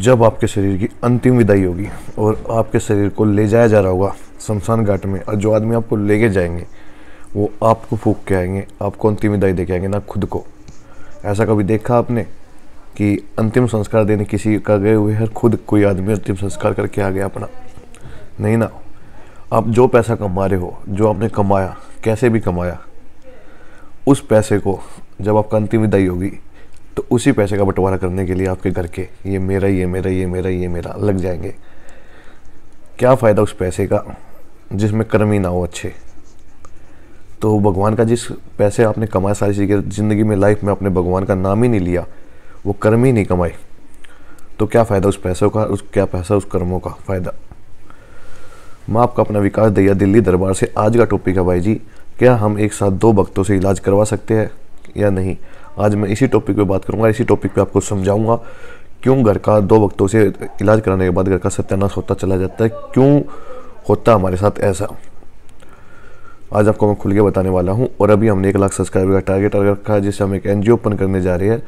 जब आपके शरीर की अंतिम विदाई होगी और आपके शरीर को ले जाया जा रहा होगा शमशान घाट में और जो आदमी आपको लेके जाएंगे वो आपको फूक के आएंगे आपको अंतिम विदाई दे के आएंगे ना खुद को ऐसा कभी देखा आपने कि अंतिम संस्कार देने किसी का गए हुए हर खुद कोई आदमी अंतिम संस्कार करके आ गया अपना नहीं ना आप जो पैसा कमा रहे हो जो आपने कमाया कैसे भी कमाया उस पैसे को जब आपका अंतिम विदाई होगी तो उसी पैसे का बंटवारा करने के लिए आपके घर के ये मेरा ये मेरा ये मेरा ये मेरा लग जाएंगे क्या फ़ायदा उस पैसे का जिसमें कर्म ही ना हो अच्छे तो भगवान का जिस पैसे आपने कमाए सारी चीज़ें ज़िंदगी में लाइफ में आपने भगवान का नाम ही नहीं लिया वो कर्म ही नहीं कमाए तो क्या फ़ायदा उस पैसों का उस क्या पैसा उस कर्मों का फ़ायदा माँ आपका अपना विकास दैया दिल्ली दरबार से आज का टॉपिक है भाई जी क्या हम एक साथ दो भक्तों से इलाज करवा सकते हैं या नहीं आज मैं इसी टॉपिक पे बात करूँगा इसी टॉपिक पे आपको समझाऊँगा क्यों घर का दो वक्तों से इलाज कराने के बाद घर का सत्यानाश होता चला जाता है क्यों होता हमारे साथ ऐसा आज आपको मैं खुल के बताने वाला हूँ और अभी हमने एक लाख सब्सक्राइबर का टारगेट रखा है जिससे हम एक एन ओपन करने जा रहे हैं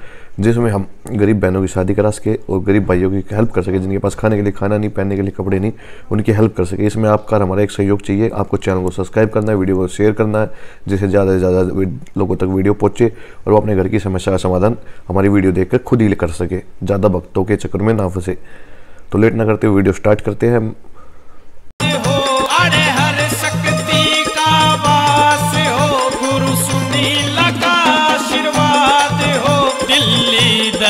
जिसमें हम गरीब बहनों की शादी करा सके और गरीब भाइयों की हेल्प कर सके जिनके पास खाने के लिए खाना नहीं पहनने के लिए कपड़े नहीं उनकी हेल्प कर सके इसमें आपका हमारा एक सहयोग चाहिए आपको चैनल को सब्सक्राइब करना है वीडियो को शेयर करना है जिससे ज़्यादा से ज़्यादा लोगों तक वीडियो पहुँचे और वो अपने घर की समस्या का समाधान हमारी वीडियो देख खुद ही कर सके ज़्यादा वक्तों के चक्कर में ना फंसे तो लेट ना करते वीडियो स्टार्ट करते हैं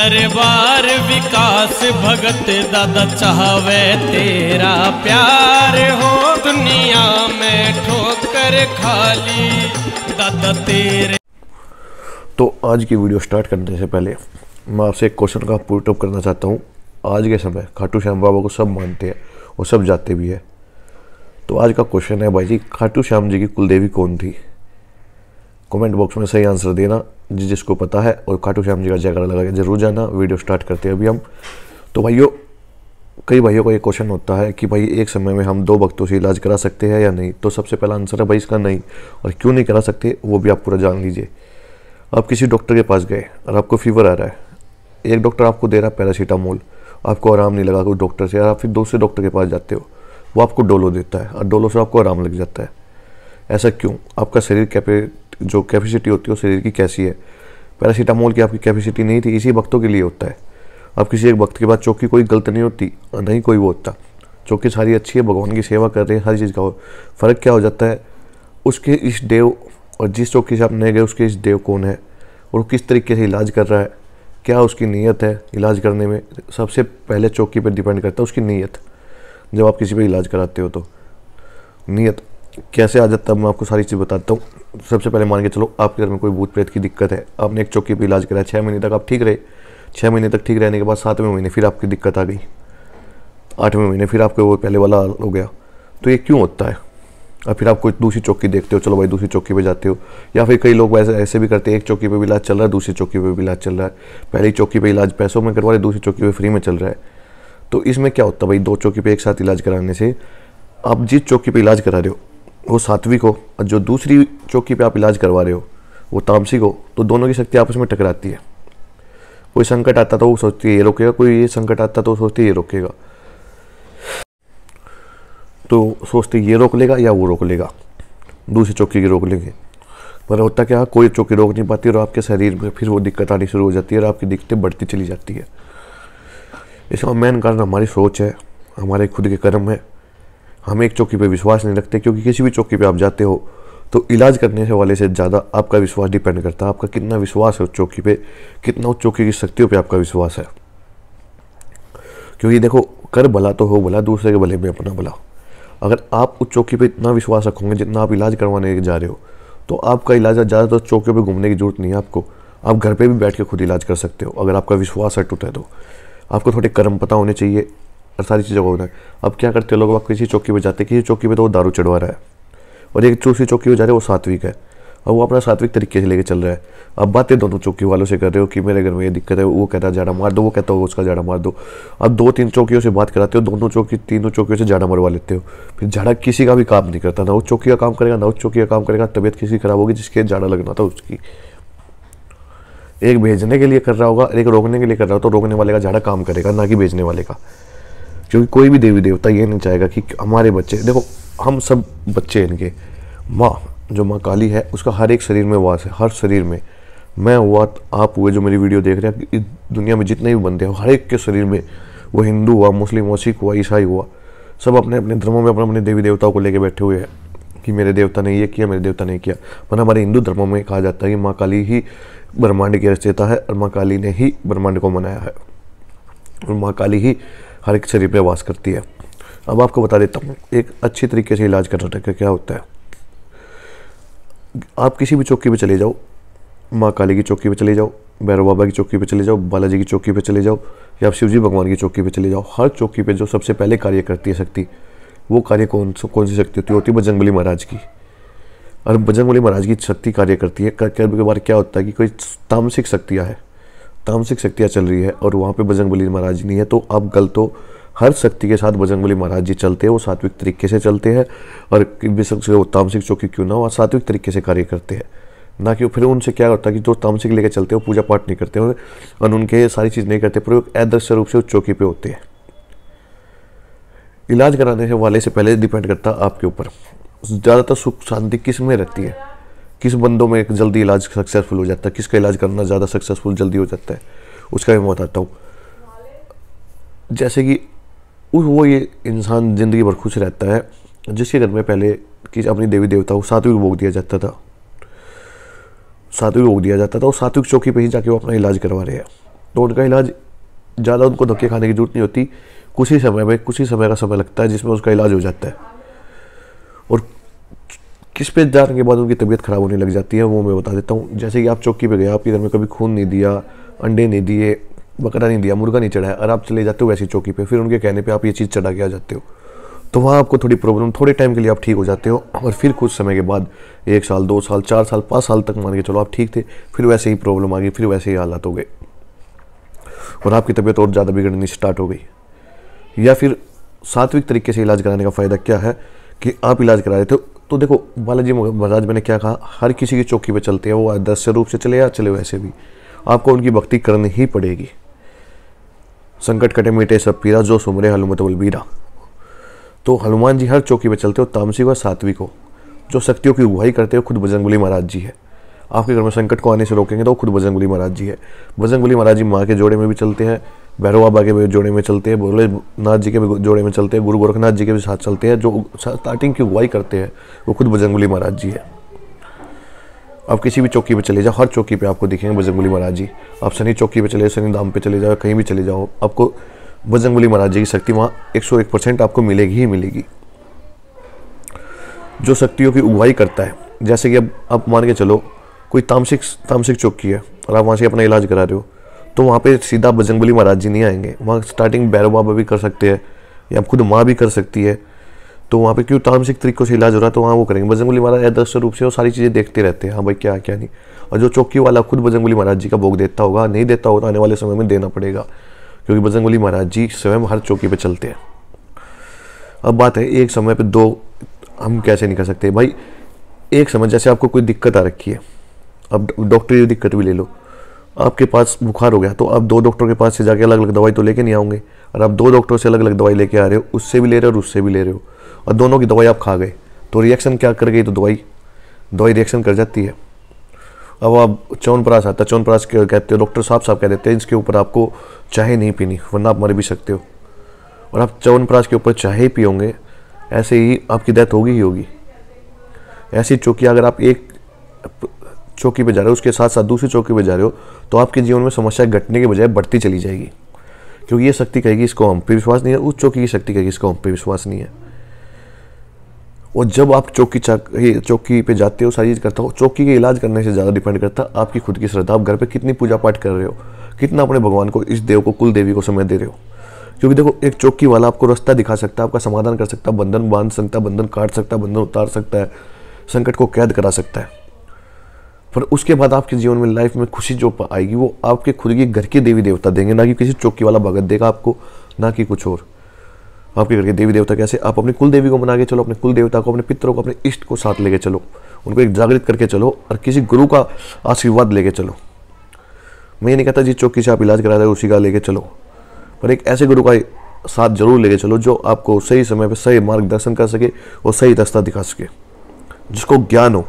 दरबार विकास भगत दादा चाहवे तेरा प्यार हो दुनिया में ठोकर खाली दादा तेरे तो आज की वीडियो स्टार्ट करने से पहले मैं आपसे एक क्वेश्चन का अप करना चाहता हूँ आज के समय खाटू श्याम बाबा को सब मानते हैं और सब जाते भी है तो आज का क्वेश्चन है भाई जी खाटू श्याम जी की कुलदेवी कौन थी कमेंट बॉक्स में सही आंसर देना जिस जिसको पता है और खाटू श्याम जी का जयकारा लगा के जरूर जाना वीडियो स्टार्ट करते हैं अभी हम तो भाइयों कई भाइयों का ये क्वेश्चन होता है कि भाई एक समय में हम दो वक्तों से इलाज करा सकते हैं या नहीं तो सबसे पहला आंसर है भाई इसका नहीं और क्यों नहीं करा सकते वो भी आप पूरा जान लीजिए आप किसी डॉक्टर के पास गए और आपको फीवर आ रहा है एक डॉक्टर आपको दे रहा है पैरासीटामोल आपको आराम नहीं लगा कोई डॉक्टर से और आप फिर दूसरे डॉक्टर के पास जाते हो वो आपको डोलो देता है और डोलो से आपको आराम लग जाता है ऐसा क्यों आपका शरीर कैपे जो कैपेसिटी होती है वो शरीर की कैसी है पैरासीटामोल की आपकी कैपेसिटी नहीं थी इसी वक्तों के लिए होता है अब किसी एक वक्त के बाद चौकी कोई गलत नहीं होती नहीं कोई वो होता चौकी सारी अच्छी है भगवान की सेवा कर रहे हैं हर चीज़ का फ़र्क क्या हो जाता है उसके इस देव और जिस चौकी से आप नहीं गए उसके इस देव कौन है और किस तरीके से इलाज कर रहा है क्या उसकी नीयत है इलाज करने में सबसे पहले चौकी पर डिपेंड करता है उसकी नीयत जब आप किसी पर इलाज कराते हो तो नीयत कैसे आ जाता है मैं आपको सारी चीज़ बताता हूँ सबसे पहले मान के चलो आपके घर में कोई भूत प्रेत की दिक्कत है आपने एक चौकी पर इलाज कराया छः महीने तक आप ठीक रहे छः महीने तक ठीक रहने के बाद सातवें महीने फिर आपकी दिक्कत आ गई आठवें महीने फिर आपके वो पहले वाला हो गया तो ये क्यों होता है और फिर आप कोई दूसरी चौकी देखते हो चलो भाई दूसरी चौकी पे जाते हो या फिर कई लोग वैसे ऐसे भी करते हैं एक चौकी पे भी इलाज चल रहा है दूसरी चौकी पे भी इलाज चल रहा है पहली चौकी पे इलाज पैसों में करवा रहे दूसरी चौकी पे फ्री में चल रहा है तो इसमें क्या होता है भाई दो चौकी पे एक साथ इलाज कराने से आप जिस चौकी पे इलाज करा रहे हो वो सात्विक हो और जो दूसरी चौकी पे आप इलाज करवा रहे हो वो तामसिक हो तो दोनों की शक्ति आपस में टकराती है कोई संकट आता तो वो सोचती है ये रोकेगा कोई ये संकट आता तो सोचती है ये रोकेगा तो सोचते ये रोक लेगा या वो रोक लेगा दूसरी चौकी की रोक लेंगे पर होता क्या कोई चौकी रोक नहीं पाती और आपके शरीर में फिर वो दिक्कत आनी शुरू हो जाती है और आपकी दिक्कतें बढ़ती चली जाती है इसका मेन कारण हमारी सोच है हमारे खुद के कर्म है हम एक चौकी पे विश्वास नहीं रखते क्योंकि किसी भी चौकी पे आप जाते हो तो इलाज करने से वाले से ज़्यादा आपका विश्वास डिपेंड करता है आपका कितना विश्वास है उस चौकी पे कितना उस चौकी की शक्तियों पे आपका विश्वास है क्योंकि देखो कर भला तो हो भला दूसरे के भले में अपना भला अगर आप उस चौकी पे इतना विश्वास रखोगे जितना आप इलाज करवाने जा रहे हो तो आपका इलाज ज़्यादातर तो चौकियों पर घूमने की जरूरत नहीं है आपको आप घर पर भी बैठ के खुद इलाज कर सकते हो अगर आपका विश्वास है टूटे तो आपको थोड़े कर्म पता होने चाहिए और सारी चीज़ों को है अब क्या करते हैं लोग वहाँ किसी चौकी पर जाते हैं किसी चौकी पर तो वो दारू चढ़वा रहा है और एक दूसरी चौकी पर जा रहा है वो सात्विक है और वो अपना सात्विक तरीके से लेके चल रहा है अब बातें दोनों चौकी वालों से कर रहे हो कि मेरे घर में ये दिक्कत है वो कहता है जाड़ा मार दो वो कहता हो उसका जाड़ा मार दो अब दो तीन चौकियों से बात कराते हो दोनों चौकी तीनों चौकियों से जाड़ा मरवा लेते हो फिर जाड़ा किसी का भी काम नहीं करता ना उस चौकी का काम करेगा ना उस चौकी का काम करेगा तबियत किसी खराब होगी जिसके जाड़ा लगना था उसकी एक भेजने के लिए कर रहा होगा एक रोकने के लिए कर रहा हो तो रोकने वाले का झाड़ा काम करेगा ना कि भेजने वाले का क्योंकि कोई भी देवी देवता ये नहीं चाहेगा कि हमारे बच्चे देखो हम सब बच्चे इनके माँ जो माँ काली है उसका हर एक शरीर में वास है हर शरीर में मैं हुआ आप हुए जो मेरी वीडियो देख रहे हैं इस दुनिया में जितने भी बंदे हैं हर एक के शरीर में वो हिंदू हुआ मुस्लिम हुआ सिख हुआ ईसाई हुआ सब अपने अपने धर्मों में अपने अपने देवी देवताओं को लेके बैठे हुए हैं कि मेरे देवता ने ये किया मेरे देवता ने किया वरना मतलब हमारे हिंदू धर्मों में कहा जाता है कि माँ काली ही ब्रह्मांड की रचयिता है और माँ काली ने ही ब्रह्मांड को मनाया है और माँ काली ही हर एक शरीर में वास करती है अब आपको बता देता हूँ एक अच्छी तरीके से इलाज करना का क्या होता है आप किसी भी चौकी पर चले जाओ माँ काली की चौकी पर चले जाओ भैरव बाबा की चौकी पर चले जाओ बालाजी की चौकी पर चले जाओ या आप शिवजी भगवान की चौकी पर चले जाओ हर चौकी पर जो सबसे पहले कार्य करती है शक्ति वो कार्य कौन कौन सी शक्ति होती है होती है बली महाराज की और बली महाराज की शक्ति कार्य करती है करके बार क्या होता है कि कोई तामसिक शक्तियाँ है तामसिक शक्तियाँ चल रही है और वहाँ पे बजरंग बली महाराज जी नहीं है तो अब गल तो हर शक्ति के साथ बजरंग बली महाराज जी चलते हैं वो सात्विक तरीके से चलते हैं और बेशक वो तामसिक चौकी क्यों ना हो सात्विक तरीके से कार्य करते हैं ना कि फिर उनसे क्या होता है कि जो तामसिक लेकर चलते हैं वो पूजा पाठ नहीं करते और उनके सारी चीज़ नहीं करते प्रयोग अदृश्य रूप से उस चौकी पर होते हैं इलाज कराने वाले से पहले डिपेंड करता है आपके ऊपर ज़्यादातर सुख शांति किस में रहती है किस बंदों में जल्दी इलाज सक्सेसफुल हो जाता है किसका इलाज करना ज़्यादा सक्सेसफुल जल्दी हो जाता है उसका भी मैं बताता हूँ जैसे कि वो ये इंसान ज़िंदगी भर खुश रहता है जिसके घर में पहले कि अपनी देवी देवता को सात्विक भोग दिया जाता था सात्विक भोग दिया जाता था और सात्विक चौकी पर ही जाके वो अपना इलाज करवा रहे हैं तो उनका इलाज ज़्यादा उनको धक्के खाने की जरूरत नहीं होती कुछ ही समय में कुछ ही समय का समय लगता है जिसमें उसका इलाज हो जाता है और किस पे जाने के बाद उनकी तबीयत ख़राब होने लग जाती है वो मैं बता देता हूँ जैसे कि आप चौकी पे गए आपके घर में कभी खून नहीं दिया अंडे नहीं दिए बकरा नहीं दिया मुर्गा नहीं चढ़ाया और आप चले जाते हो वैसी चौकी पे फिर उनके कहने पे आप ये चीज़ चढ़ा के आ जाते हो तो वहाँ आपको थोड़ी प्रॉब्लम थोड़े टाइम के लिए आप ठीक हो जाते हो और फिर कुछ समय के बाद एक साल दो साल चार साल पाँच साल तक मान के चलो आप ठीक थे फिर वैसे ही प्रॉब्लम आ गई फिर वैसे ही हालात हो गए और आपकी तबीयत और ज़्यादा बिगड़नी स्टार्ट हो गई या फिर सात्विक तरीके से इलाज कराने का फ़ायदा क्या है कि आप इलाज करा रहे थे तो देखो बालाजी महाराज मैंने क्या कहा हर किसी की चौकी पर चलते हैं वो आदर्श रूप से चले या चले वैसे भी आपको उनकी भक्ति करनी ही पड़ेगी संकट कटे मीटे सब पीरा जो सुमरे हनुमत बलबीरा तो हनुमान जी हर चौकी पर चलते हो तामसी व सात्विक हो जो शक्तियों की अगुवाई करते हो खुद बजरंगली महाराज जी है आपके घर में संकट को आने से रोकेंगे तो खुद बजरंगबली महाराज जी है बजरंगबली महाराज जी माँ के जोड़े में भी चलते हैं भैरव बाबा के भी जोड़े में चलते हैं भोलेनाथ जी के भी जोड़े में चलते हैं गुरु गोरखनाथ जी के भी साथ चलते हैं जो स्टार्टिंग की अगुवाई करते हैं वो खुद बजरंगली महाराज जी है आप किसी भी चौकी पे चले जाओ हर चौकी पे आपको दिखेंगे बजरंगली महाराज जी आप शनि चौकी पे चले शनि धाम पे चले जाओ कहीं भी चले जाओ आपको बजरंगली महाराज जी की शक्ति वहाँ एक सौ एक परसेंट आपको मिलेगी ही मिलेगी जो शक्तियों की उगवाई करता है जैसे कि अब आप मान के चलो कोई तामसिक तामसिक चौकी है और आप वहाँ से अपना इलाज करा रहे हो तो वहाँ पे सीधा बजरंगबली महाराज जी नहीं आएंगे वहाँ स्टार्टिंग भैरव बाबा भी कर सकते हैं या खुद माँ भी कर सकती है तो वहाँ पे क्यों तामसिक तरीकों से इलाज हो रहा है तो वहाँ वो करेंगे बजरंगबली महाराज आदर्श रूप से वो सारी चीज़ें देखते रहते हैं हाँ भाई क्या क्या नहीं और जो चौकी वाला खुद बजरंगबली महाराज जी का भोग देता होगा नहीं देता होगा तो आने वाले समय में देना पड़ेगा क्योंकि बजरंगबली महाराज जी स्वयं हर चौकी पर चलते हैं अब बात है एक समय पर दो हम कैसे नहीं कर सकते भाई एक समय जैसे आपको कोई दिक्कत आ रखी है अब डॉक्टर की दिक्कत भी ले लो आपके पास बुखार हो गया तो आप दो डॉक्टर के पास से जाके अलग अलग दवाई तो लेके नहीं आओगे और आप दो डॉक्टर से अलग अलग दवाई लेके आ रहे हो उससे भी ले रहे हो और उससे भी ले रहे हो और दोनों की दवाई आप खा गए तो रिएक्शन क्या कर गई तो दवाई दवाई रिएक्शन कर जाती है अब आप चौनप्राश आता है चौनप्राश कहते हो डॉक्टर साहब साहब कह देते हैं इसके ऊपर आपको चाय नहीं पीनी वरना आप मर भी सकते हो और आप चौनप्राश के ऊपर चाय ही पियोगे ऐसे ही आपकी डेथ होगी ही होगी ऐसी चूँकि अगर आप एक चौकी पर जा रहे हो उसके साथ साथ दूसरी चौकी पर जा रहे हो तो आपके जीवन में समस्या घटने के बजाय बढ़ती चली जाएगी क्योंकि ये शक्ति कहेगी इसको हम पे विश्वास नहीं है उस चौकी की शक्ति कहेगी इसको हम पे विश्वास नहीं है और जब आप चौकी चाक चौकी पे जाते हो सारी चीज़ करता हो चौकी के इलाज करने से ज़्यादा डिपेंड करता है आपकी खुद की श्रद्धा आप घर पे कितनी पूजा पाठ कर रहे हो कितना अपने भगवान को इस देव को कुल देवी को समय दे रहे हो क्योंकि देखो एक चौकी वाला आपको रास्ता दिखा सकता है आपका समाधान कर सकता है बंधन बांध सकता है बंधन काट सकता है बंधन उतार सकता है संकट को कैद करा सकता है पर उसके बाद आपके जीवन में लाइफ में खुशी जो आएगी वो आपके खुद के घर के देवी देवता देंगे ना कि किसी चौकी वाला भगत देगा आपको ना कि कुछ और आपके घर के देवी देवता कैसे आप अपने कुल देवी को मना के चलो अपने कुल देवता को अपने पितरों को अपने इष्ट को साथ लेके चलो उनको एक जागृत करके चलो और किसी गुरु का आशीर्वाद लेके चलो मैं ये नहीं कहता जिस चौकी से आप इलाज करा रहे हो उसी का लेके चलो पर एक ऐसे गुरु का साथ जरूर लेके चलो जो आपको सही समय पर सही मार्गदर्शन कर सके और सही रास्ता दिखा सके जिसको ज्ञान हो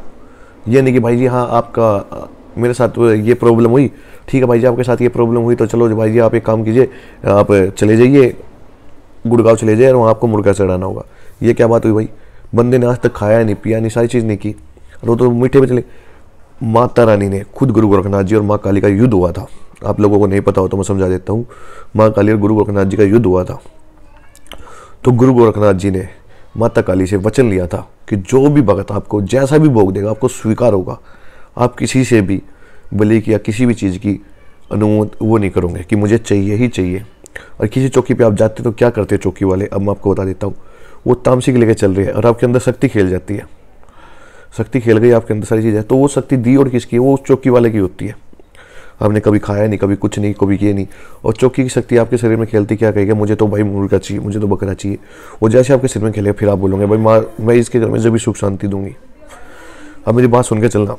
ये नहीं कि भाई जी हाँ आपका मेरे साथ तो ये प्रॉब्लम हुई ठीक है भाई जी आपके साथ ये प्रॉब्लम हुई तो चलो भाई जी आप एक काम कीजिए आप चले जाइए गुड़गांव चले जाइए और वहाँ आपको मुर्गा चढ़ाना होगा ये क्या बात हुई भाई बंदे ने आज तक खाया नहीं पिया नहीं सारी चीज़ नहीं की और तो मीठे में चले माता रानी ने खुद गुरु गोरखनाथ जी और माँ काली का युद्ध हुआ था आप लोगों को नहीं पता हो तो मैं समझा देता हूँ माँ काली और गुरु गोरखनाथ जी का युद्ध हुआ था तो गुरु गोरखनाथ जी ने माता काली से वचन लिया था कि जो भी भगत आपको जैसा भी भोग देगा आपको स्वीकार होगा आप किसी से भी बलि की या किसी भी चीज़ की अनुमोद वो नहीं करोगे कि मुझे चाहिए ही चाहिए और किसी चौकी पे आप जाते तो क्या करते चौकी वाले अब मैं आपको बता देता हूँ वो तामसी के लेके चल रही है और आपके अंदर शक्ति खेल जाती है शक्ति खेल गई आपके अंदर सारी चीज़ें तो वो शक्ति दी और किसकी है वो उस चौकी वाले की होती है हमने कभी खाया नहीं कभी कुछ नहीं कभी ये नहीं और चौकी की शक्ति आपके शरीर में खेलती क्या कहेगा मुझे तो भाई मुर्गा चाहिए मुझे तो बकरा चाहिए वो जैसे आपके सिर में खेलेगा फिर आप बोलोगे भाई माँ मैं इसके घर में जब भी सुख शांति दूंगी अब मेरी बात सुन के चलना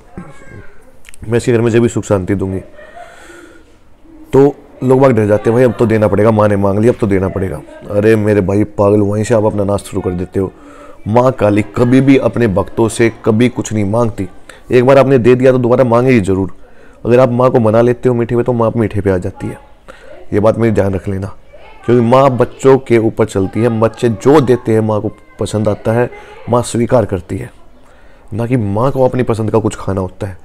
मैं इसके घर में जब भी सुख शांति दूंगी तो लोग बाग डर जाते हैं भाई अब तो देना पड़ेगा माँ ने मांग ली अब तो देना पड़ेगा अरे मेरे भाई पागल वहीं से आप अपना नाश शुरू कर देते हो माँ काली कभी भी अपने भक्तों से कभी कुछ नहीं मांगती एक बार आपने दे दिया तो दोबारा मांगेगी ज़रूर अगर आप माँ को मना लेते हो मीठे पे तो माँ मीठे पे आ जाती है ये बात मेरी ध्यान रख लेना क्योंकि माँ बच्चों के ऊपर चलती है बच्चे जो देते हैं माँ को पसंद आता है माँ स्वीकार करती है ना कि माँ को अपनी पसंद का कुछ खाना होता है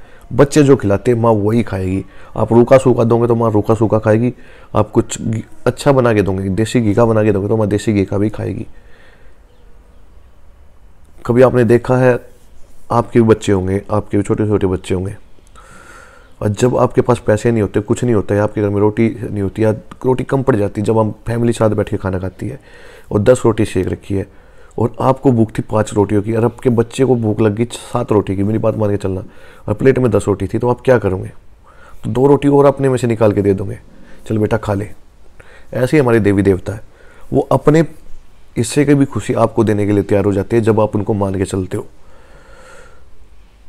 बच्चे जो खिलाते हैं माँ वही खाएगी आप रूखा सूखा दोगे तो माँ रूखा सूखा खाएगी आप कुछ अच्छा बना के दोगे देसी घी का बना के दोगे तो माँ देसी घी का भी खाएगी कभी आपने देखा है आपके भी बच्चे होंगे आपके भी छोटे छोटे बच्चे होंगे और जब आपके पास पैसे नहीं होते कुछ नहीं होता है आपके घर में रोटी नहीं होती या रोटी कम पड़ जाती है जब हम फैमिली साथ बैठ के खाना खाती है और दस रोटी सेक रखी है और आपको भूख थी पाँच रोटियों की और आपके बच्चे को भूख लग गई सात रोटी की मेरी बात मान के चलना और प्लेट में दस रोटी थी तो आप क्या करोगे तो दो रोटी और अपने में से निकाल के दे दोगे चल बेटा खा ले ऐसे ही हमारे देवी देवता है वो अपने हिस्से की भी खुशी आपको देने के लिए तैयार हो जाते हैं जब आप उनको मान के चलते हो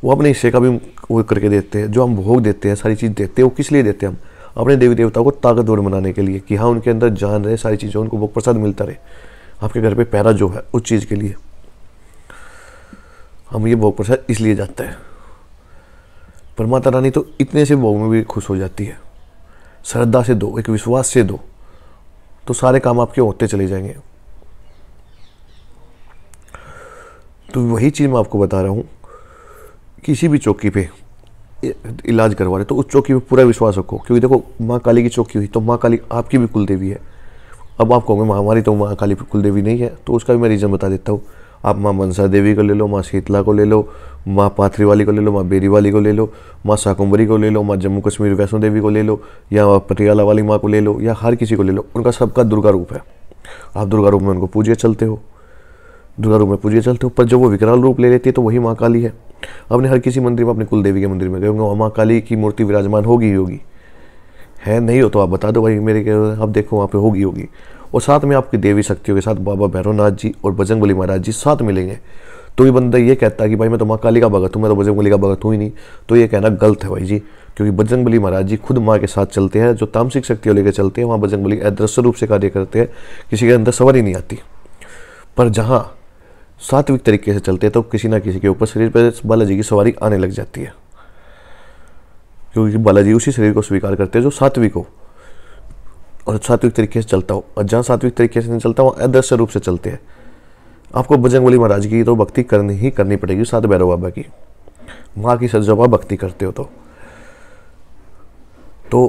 वो अपने हिस्से का भी वो करके देते हैं जो हम भोग देते हैं सारी चीज़ देते हैं वो किस लिए देते हैं हम अपने देवी देवताओं को ताकतवर बनाने के लिए कि हाँ उनके अंदर जान रहे सारी चीज़ें उनको भोग प्रसाद मिलता रहे आपके घर पर पैरा जो है उस चीज़ के लिए हम ये भोग प्रसाद इसलिए जाते हैं पर माता रानी तो इतने से भोग में भी खुश हो जाती है श्रद्धा से दो एक विश्वास से दो तो सारे काम आपके होते चले जाएंगे तो वही चीज़ मैं आपको बता रहा हूँ किसी भी चौकी पे इलाज करवा रहे तो उस चौकी पे पूरा विश्वास रखो क्योंकि देखो माँ काली की चौकी हुई तो माँ काली आपकी भी कुलदेवी है अब आप कहोगे माँ हमारी तो माँ काली कुल देवी नहीं है तो उसका भी मैं रीज़न बता देता हूँ आप माँ मनसा देवी को ले लो माँ शीतला को ले लो माँ पाथरी वाली को ले लो माँ बेरी वाली को ले लो माँ साकुम्बरी को ले लो माँ जम्मू कश्मीर वैष्णो देवी को ले लो या पटियाला वाली माँ को ले लो या हर किसी को ले लो उनका सबका दुर्गा रूप है आप दुर्गा रूप में उनको पूजिए चलते हो दुर्गा रूप में पूजिए चलते हो पर जब वो विकराल रूप ले लेती है तो वही माँ काली है अपने हर किसी मंदिर में अपने कुल देवी के मंदिर में गए होंगे माँ काली की मूर्ति विराजमान होगी ही होगी है नहीं हो तो आप बता दो भाई मेरे अब देखो वहाँ पर होगी होगी और साथ में आपकी देवी शक्तियों के साथ बाबा भैरवनाथ जी और बजरंग बली महाराज जी साथ मिलेंगे तो ये बंदा ये कहता है कि भाई मैं तो माँ काली का भगत हूँ मैं तो बजरंग बली का भगत हूँ ही नहीं तो ये कहना गलत है भाई जी क्योंकि बजरंग बली महाराज जी खुद माँ के साथ चलते हैं जो तामसिक शक्तियों लेकर चलते हैं वहाँ बजरंग बली अदृश्य रूप से कार्य करते हैं किसी के अंदर सवारी नहीं आती पर जहाँ सात्विक तरीके से चलते हैं तो किसी ना किसी के ऊपर शरीर पर बालाजी की सवारी आने लग जाती है क्योंकि बालाजी उसी शरीर को स्वीकार करते हैं जो सात्विक हो और सात्विक तरीके से चलता हो और जहाँ सात्विक तरीके से नहीं चलता वहाँ अदृश्य रूप से चलते हैं आपको बजरंग बजरंगबली महाराज की तो भक्ति करनी ही करनी पड़ेगी सात भैरव बाबा की माँ की सजबा भक्ति करते हो तो तो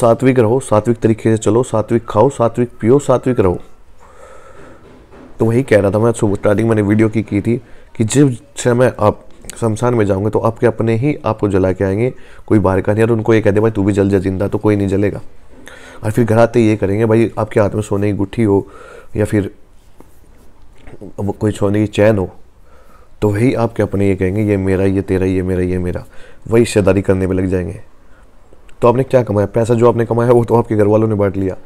सात्विक रहो सात्विक तरीके से चलो सात्विक खाओ सात्विक पियो सात्विक रहो तो वही कह रहा था मैं स्टार्टिंग मैंने वीडियो की की थी कि जिस समय आप शमशान में जाऊँगा तो आपके अपने ही आपको जला के आएंगे कोई बाहर का नहीं और उनको ये कह दे भाई तू भी जल जा जिंदा तो कोई नहीं जलेगा और फिर घर आते ये करेंगे भाई आपके हाथ में सोने की गुट्ठी हो या फिर कोई सोने की चैन हो तो वही आपके अपने ये कहेंगे ये मेरा ये तेरा ये मेरा ये मेरा वही हिस्सेदारी करने में लग जाएंगे तो आपने क्या कमाया पैसा जो आपने कमाया वो तो आपके घर वालों ने बांट लिया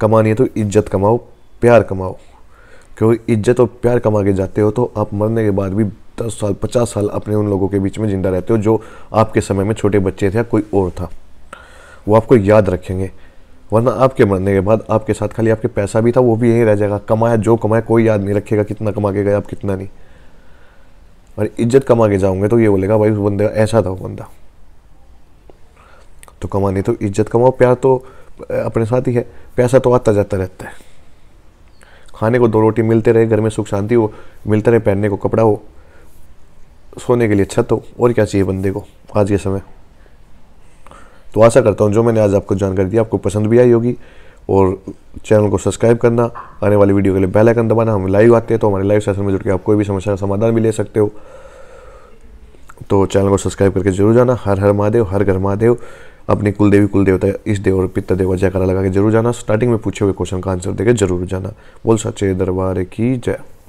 कमानी है तो इज्जत कमाओ प्यार कमाओ क्योंकि इज्जत और प्यार कमा के जाते हो तो आप मरने के बाद भी दस साल पचास साल अपने उन लोगों के बीच में जिंदा रहते हो जो आपके समय में छोटे बच्चे थे या कोई और था वो आपको याद रखेंगे वरना आपके मरने के बाद आपके साथ खाली आपके पैसा भी था वो भी यहीं रह जाएगा कमाया जो कमाया कोई याद नहीं रखेगा कितना कमा के गए आप कितना नहीं और इज्जत कमा के जाओगे तो ये बोलेगा भाई उस बंदे का ऐसा था वो बंदा तो कमानी तो इज्जत कमाओ प्यार तो अपने साथ ही है पैसा तो आता जाता रहता है खाने को दो रोटी मिलते रहे घर में सुख शांति हो मिलते रहे पहनने को कपड़ा हो सोने के लिए छत हो और क्या चाहिए बंदे को आज के समय तो आशा करता हूँ जो मैंने आज आपको जानकारी दी आपको पसंद भी आई होगी और चैनल को सब्सक्राइब करना आने वाली वीडियो के लिए बेल आइकन दबाना हम लाइव आते हैं तो हमारे लाइव सेशन में जुड़ के आप कोई भी समस्या का समाधान भी ले सकते हो तो चैनल को सब्सक्राइब करके जरूर जाना हर हर महादेव हर घर महादेव अपने कुलदेवी कुल देवता इस देव और पित्त देव जयकारा लगा के जरूर जाना स्टार्टिंग में पूछे हुए क्वेश्चन का आंसर देकर जरूर जाना बोल सच्चे दरबार की जय